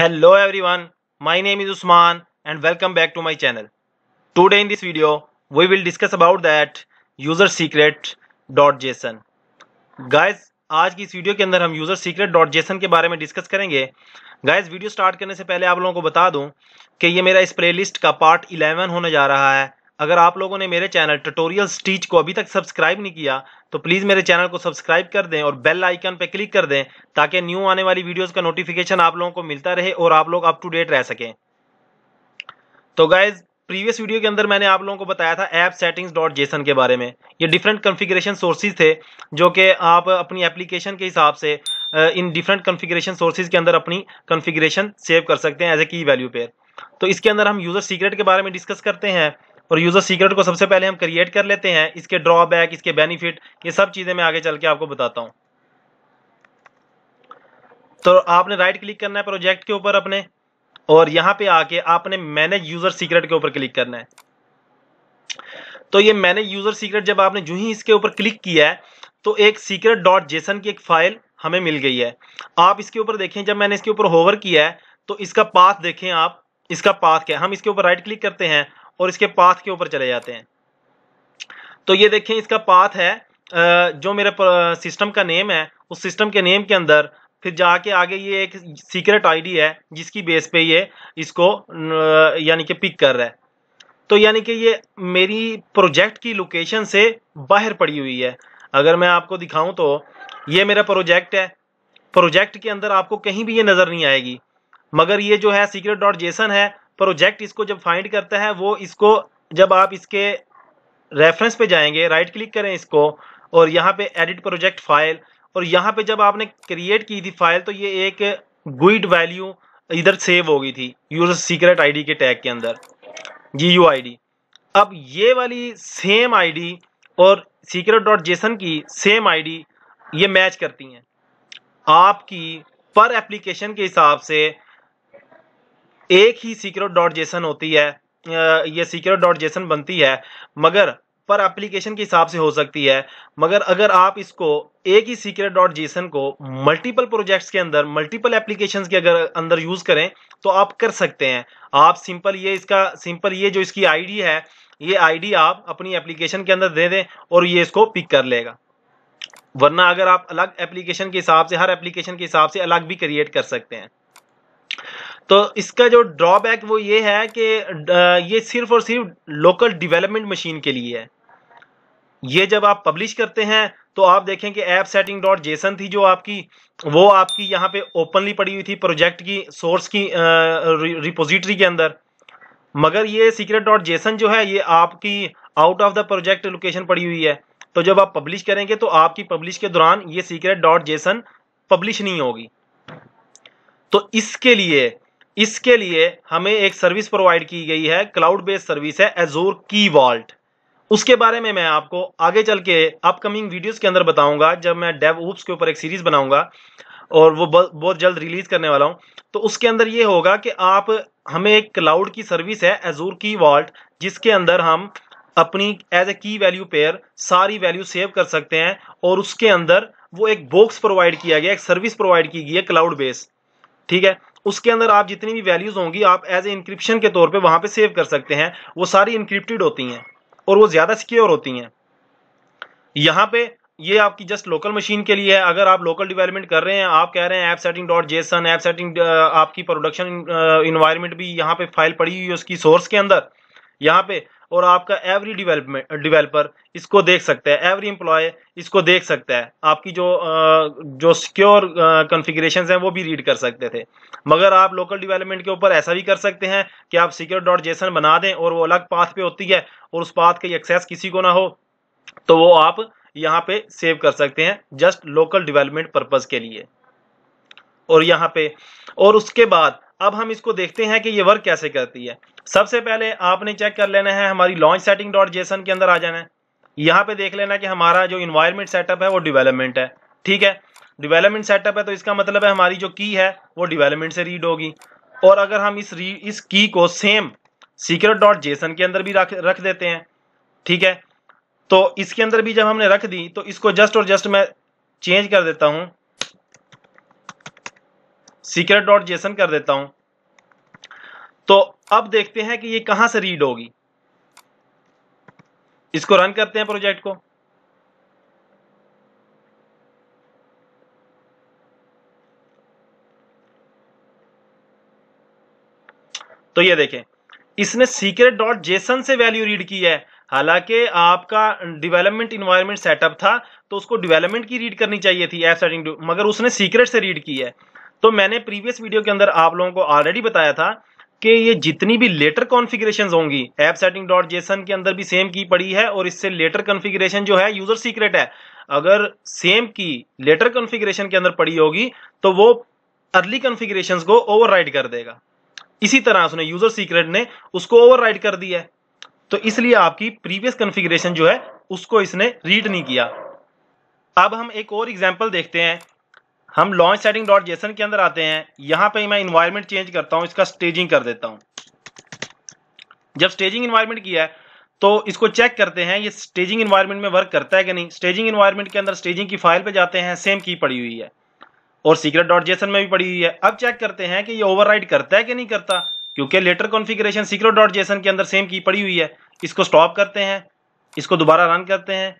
Hello everyone, my name is Usman and welcome back to my channel. Today in this video, we will discuss about that user secret.json. Guys, आज की इस video के अंदर हम user secret.json के बारे में डिस्कस करेंगे गाइज वीडियो स्टार्ट करने से पहले आप लोगों को बता दूं कि ये मेरा इस प्लेलिस्ट का पार्ट 11 होने जा रहा है अगर आप लोगों ने मेरे चैनल ट्यूटोरियल स्टीच को अभी तक सब्सक्राइब नहीं किया तो प्लीज़ मेरे चैनल को सब्सक्राइब कर दें और बेल आइकन पर क्लिक कर दें ताकि न्यू आने वाली वीडियोज़ का नोटिफिकेशन आप लोगों को मिलता रहे और आप लोग अप टू डेट रह सकें तो गाइज प्रीवियस वीडियो के अंदर मैंने आप लोगों को बताया था ऐप सेटिंग्स डॉट जेसन के बारे में ये डिफरेंट कॉन्फ़िगरेशन सोर्सेज थे जो कि आप अपनी एप्लीकेशन के हिसाब से इन डिफरेंट कॉन्फ़िगरेशन सोर्सेज के अंदर अपनी कॉन्फ़िगरेशन सेव कर सकते हैं as a key value pair तो इसके अंदर हम यूज़र सीक्रेट के बारे में डिस्कस करते हैं और यूज़र सीक्रेट को सबसे पहले हम क्रिएट कर लेते हैं इसके ड्रॉबैक इसके बेनिफिट ये सब चीज़ें मैं आगे चल के आपको बताता हूँ तो आपने राइट क्लिक करना है प्रोजेक्ट के ऊपर अपने और यहाँ पे आके आपने मैनेज यूज़र सीक्रेट के ऊपर क्लिक करना है तो ये मैनेज यूज़र सीक्रेट जब आपने जो ही इसके ऊपर क्लिक किया है तो एक सीक्रेट डॉट जेसन की एक फाइल हमें मिल गई है आप इसके ऊपर देखें जब मैंने इसके ऊपर होवर किया है तो इसका पाथ देखें आप इसका पाथ क्या है हम इसके ऊपर राइट क्लिक करते हैं और इसके पाथ के ऊपर चले जाते हैं तो ये देखें इसका पाथ है जो मेरे सिस्टम का नेम है उस सिस्टम के नेम के अंदर फिर जाके आगे ये एक सीक्रेट आईडी है जिसकी बेस पे ये इसको यानी कि पिक कर रहा है तो यानी कि ये मेरी प्रोजेक्ट की लोकेशन से बाहर पड़ी हुई है अगर मैं आपको दिखाऊं तो ये मेरा प्रोजेक्ट है प्रोजेक्ट के अंदर आपको कहीं भी ये नज़र नहीं आएगी मगर ये जो है सीक्रेट डॉट जेसन है प्रोजेक्ट इसको जब फाइंड करता है वो इसको जब आप इसके रेफरेंस पे जाएंगे राइट क्लिक करें इसको और यहाँ पे एडिट प्रोजेक्ट फाइल और यहाँ पे जब आपने क्रिएट की थी फाइल तो ये एक गुइड वैल्यू इधर सेव हो गई थी यूजर सीक्रेट आईडी के टैग के अंदर जी यू आई अब ये वाली सेम आईडी और सीक्रेट डॉट जेसन की सेम आईडी ये मैच करती हैं आपकी पर एप्लीकेशन के हिसाब से एक ही सीक्रेट डॉट जेसन होती है ये सीक्रेट डॉट जेसन बनती है मगर पर एप्लीकेशन के हिसाब से हो सकती है मगर अगर आप इसको एक ही सीक्रेट डॉट जेसन को मल्टीपल प्रोजेक्ट्स के अंदर मल्टीपल एप्लीकेशन के अगर अंदर यूज करें तो आप कर सकते हैं आप सिंपल ये इसका सिंपल ये जो इसकी आईडी है ये आईडी आप अपनी एप्लीकेशन के अंदर दे दें और ये इसको पिक कर लेगा वरना अगर आप अलग एप्लीकेशन के हिसाब से हर एप्लीकेशन के हिसाब से अलग भी क्रिएट कर सकते हैं तो इसका जो ड्रॉबैक वो ये है कि ये सिर्फ और सिर्फ लोकल डेवलपमेंट मशीन के लिए है ये जब आप पब्लिश करते हैं तो आप देखें कि ऐप सेटिंग डॉट जेसन थी जो आपकी वो आपकी यहाँ पे ओपनली पड़ी हुई थी प्रोजेक्ट की सोर्स की रिपोजिटरी के अंदर मगर ये सीक्रेट डॉट जेसन जो है ये आपकी out of the project location पड़ी हुई है तो जब आप पब्लिश करेंगे तो आपकी पब्लिश के दौरान ये सीक्रेट डॉट जेसन पब्लिश नहीं होगी तो इसके लिए इसके लिए हमें एक सर्विस प्रोवाइड की गई है क्लाउड बेस्ड सर्विस है एजोर की वॉल्ट उसके बारे में मैं आपको आगे चल के अपकमिंग वीडियोस के अंदर बताऊंगा जब मैं डेव ऊप्स के ऊपर एक सीरीज बनाऊंगा और वो बहुत जल्द रिलीज करने वाला हूं तो उसके अंदर ये होगा कि आप हमें एक क्लाउड की सर्विस है एजोर की वॉल्ट जिसके अंदर हम अपनी as a key value pair सारी वैल्यू सेव कर सकते हैं और उसके अंदर वो एक बॉक्स प्रोवाइड किया गया एक सर्विस प्रोवाइड की गई है क्लाउड बेस ठीक है उसके अंदर आप जितनी भी वैल्यूज होंगी आप एज ए इंक्रिप्शन के तौर पे वहां पे सेव कर सकते हैं वो सारी इंक्रिप्टेड होती हैं और वो ज्यादा सिक्योर होती हैं यहाँ पे ये आपकी जस्ट लोकल मशीन के लिए है अगर आप लोकल डेवलपमेंट कर रहे हैं आप कह रहे हैं app setting dot JSON app setting आपकी प्रोडक्शन इन्वायरमेंट uh, भी यहाँ पे फाइल पड़ी हुई है उसकी सोर्स के अंदर यहाँ पे और आपका एवरी डिवेलपमेंट डिवेलपर इसको देख सकता है एवरी एम्प्लॉय इसको देख सकता है आपकी जो जो सिक्योर कॉन्फ़िगरेशन हैं वो भी रीड कर सकते थे मगर आप लोकल डिवेलपमेंट के ऊपर ऐसा भी कर सकते हैं कि आप सिक्योर डॉट जेसन बना दें और वो अलग पाथ पे होती है और उस पाथ का एक्सेस किसी को ना हो तो वो आप यहाँ पे सेव कर सकते हैं जस्ट लोकल डिवेलपमेंट पर्पज़ के लिए और यहाँ पे और उसके बाद अब हम इसको देखते हैं कि ये वर्क कैसे करती है सबसे पहले आपने चेक कर लेना है हमारी लॉन्च सेटिंग डॉट जेसन के अंदर आ जाना है यहाँ पे देख लेना कि हमारा जो इन्वायरमेंट सेटअप है वो डिवेलपमेंट है ठीक है डिवेलपमेंट सेटअप है तो इसका मतलब है हमारी जो की है वो डिवेलपमेंट से रीड होगी और अगर हम इस री इस की को सेम सीक्रेट डॉट जेसन के अंदर भी रख रख देते हैं ठीक है तो इसके अंदर भी जब हमने रख दी तो इसको जस्ट और जस्ट मैं चेंज कर देता हूँ सीक्रेट डॉट जेसन कर देता हूँ तो अब देखते हैं कि ये कहां से रीड होगी इसको रन करते हैं प्रोजेक्ट को तो ये देखें इसने सीक्रेट डॉट जेसन से वैल्यू रीड की है हालांकि आपका डेवलपमेंट इन्वायरमेंट सेटअप था तो उसको डेवलपमेंट की रीड करनी चाहिए थी एफ सेटिंग मगर उसने सीक्रेट से रीड की है तो मैंने प्रीवियस वीडियो के अंदर आप लोगों को ऑलरेडी बताया था कि ये जितनी भी लेटर कॉन्फ़िगरेशंस होंगी एप सेटिंग डॉट जेसन के अंदर भी सेम की पड़ी है और इससे लेटर कॉन्फ़िगरेशन जो है यूजर सीक्रेट है अगर सेम की लेटर कॉन्फ़िगरेशन के अंदर पड़ी होगी तो वो अर्ली कॉन्फ़िगरेशंस को ओवरराइड कर देगा इसी तरह उसने यूजर सीक्रेट ने उसको ओवर कर दिया है तो इसलिए आपकी प्रीवियस कन्फिग्रेशन जो है उसको इसने रीड नहीं किया अब हम एक और एग्जाम्पल देखते हैं हम लॉन्च सेटिंग डॉट जेसन के अंदर आते हैं यहां पे मैं इन्वायरमेंट चेंज करता हूं इसका स्टेजिंग कर देता हूं जब स्टेजिंग इन्वायरमेंट किया है तो इसको चेक करते हैं ये स्टेजिंग इन्वायरमेंट में वर्क करता है कि नहीं स्टेजिंग इन्वायरमेंट के अंदर स्टेजिंग की फाइल पे जाते हैं सेम की पड़ी हुई है और सीक्रेट डॉट जेसन में भी पड़ी हुई है अब चेक करते हैं कि ये ओवर करता है कि नहीं करता क्योंकि later configuration secret dot JSON के अंदर सेम की पड़ी हुई है इसको स्टॉप करते हैं इसको दोबारा रन करते हैं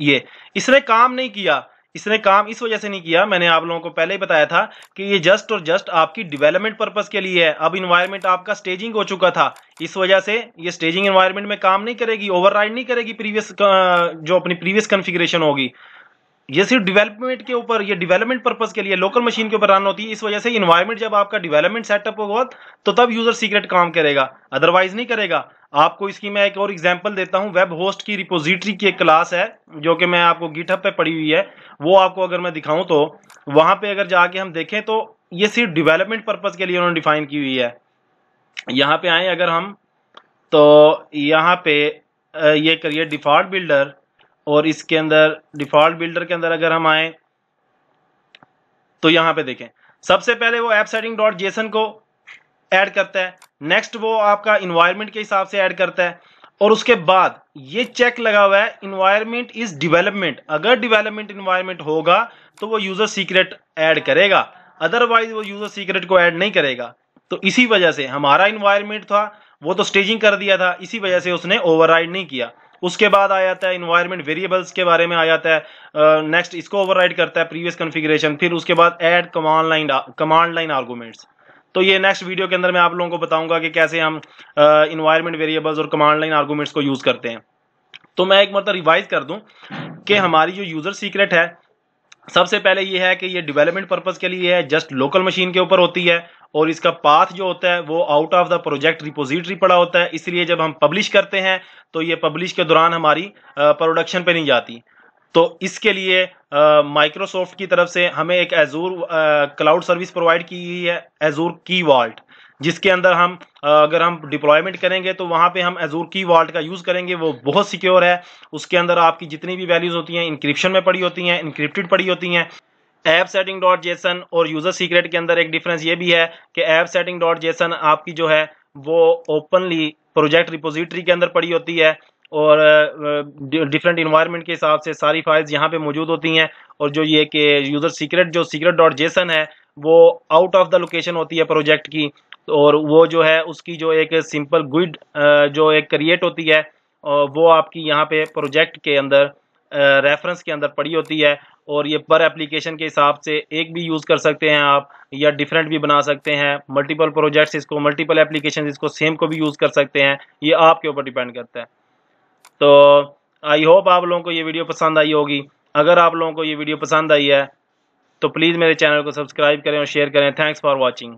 ये इसने काम नहीं किया इसने काम इस वजह से नहीं किया मैंने आप लोगों को पहले ही बताया था कि ये जस्ट और जस्ट आपकी डेवलपमेंट पर्पज के लिए है अब इन्वायरमेंट आपका स्टेजिंग हो चुका था इस वजह से ये स्टेजिंग इन्वायरमेंट में काम नहीं करेगी ओवरराइड नहीं करेगी प्रीवियस जो अपनी प्रीवियस कन्फिग्रेशन होगी ये सिर्फ डेवलपमेंट के ऊपर ये डेवलपमेंट पर्पस के लिए लोकल मशीन के ऊपर रन होती है इस वजह से इन्वायरमेंट जब आपका डेवलपमेंट सेटअप होगा तो तब यूजर सीक्रेट काम करेगा अदरवाइज नहीं करेगा आपको इसकी मैं एक और एग्जांपल देता हूं वेब होस्ट की रिपोजिटरी की एक क्लास है जो कि मैं आपको गिटअप पे पड़ी हुई है वो आपको अगर मैं दिखाऊं तो वहां पे अगर जाके हम देखें तो ये सिर्फ डेवलपमेंट पर्पज के लिए उन्होंने डिफाइन की हुई है यहाँ पे आए अगर हम तो यहाँ पे ये करिए डिफॉल्ट बिल्डर और इसके अंदर डिफॉल्ट बिल्डर के अंदर अगर हम आए तो यहां पे देखें सबसे पहले वो एप सेटिंग डॉट जेसन को ऐड करता है नेक्स्ट वो आपका इन्वायरमेंट के हिसाब से ऐड करता है और उसके बाद ये चेक लगा हुआ है इन्वायरमेंट इज डिवेलपमेंट अगर डिवेलपमेंट इन्वायरमेंट होगा तो वो यूजर सीक्रेट ऐड करेगा अदरवाइज वो यूजर सीक्रेट को ऐड नहीं करेगा तो इसी वजह से हमारा इन्वायरमेंट था वो तो स्टेजिंग कर दिया था इसी वजह से उसने ओवरराइड नहीं किया उसके बाद आ जाता है इन्वायरमेंट वेरिएबल्स के बारे में आ जाता है नेक्स्ट इसको ओवरराइड करता है प्रीवियस कन्फिग्रेशन फिर उसके बाद add command line command line arguments तो ये नेक्स्ट वीडियो के अंदर मैं आप लोगों को बताऊंगा कि कैसे हम इन्वायरमेंट वेरिएबल्स और कमांड लाइन आर्गूमेंट्स को यूज़ करते हैं तो मैं एक मतलब रिवाइज कर दूँ कि हमारी जो यूज़र सीक्रेट है सबसे पहले ये है कि ये डेवलपमेंट पर्पज़ के लिए है जस्ट लोकल मशीन के ऊपर होती है और इसका पाथ जो होता है वो out of the project repository पड़ा होता है इसलिए जब हम पब्लिश करते हैं तो ये पब्लिश के दौरान हमारी प्रोडक्शन पे नहीं जाती तो इसके लिए माइक्रोसॉफ्ट की तरफ से हमें एक एजूर क्लाउड सर्विस प्रोवाइड की गई है एजूर की वॉल्ट जिसके अंदर हम अगर हम डिप्लॉयमेंट करेंगे तो वहाँ पे हम एजूर की वॉल्ट का यूज़ करेंगे वो बहुत सिक्योर है उसके अंदर आपकी जितनी भी वैल्यूज़ होती हैं इंक्रिप्शन में पड़ी होती हैं इंक्रिप्टेड पड़ी होती हैं ऐप सेटिंग डॉट जेसन और यूज़र सीक्रेट के अंदर एक डिफरेंस ये भी है कि ऐप सेटिंग डॉट जेसन आपकी जो है वो ओपनली प्रोजेक्ट रिपोजिटरी के अंदर पड़ी होती है और डिफरेंट इन्वायरमेंट के हिसाब से सारी फाइल्स यहाँ पे मौजूद होती हैं और जो ये कि यूज़र सीक्रेट जो सीक्रेट डॉट जेसन है वो आउट ऑफ द लोकेशन होती है प्रोजेक्ट की और वो जो है उसकी जो एक सिंपल गुड जो एक क्रिएट होती है वो आपकी यहाँ पे प्रोजेक्ट के अंदर रेफरेंस के अंदर पड़ी होती है और ये पर एप्लीकेशन के हिसाब से एक भी यूज़ कर सकते हैं आप या डिफरेंट भी बना सकते हैं मल्टीपल प्रोजेक्ट्स इसको मल्टीपल एप्लीकेशन इसको सेम को भी यूज़ कर सकते हैं ये आपके ऊपर डिपेंड करता है तो आई होप आप लोगों को ये वीडियो पसंद आई होगी अगर आप लोगों को ये वीडियो पसंद आई है तो प्लीज़ मेरे चैनल को सब्सक्राइब करें और शेयर करें थैंक्स फॉर वॉचिंग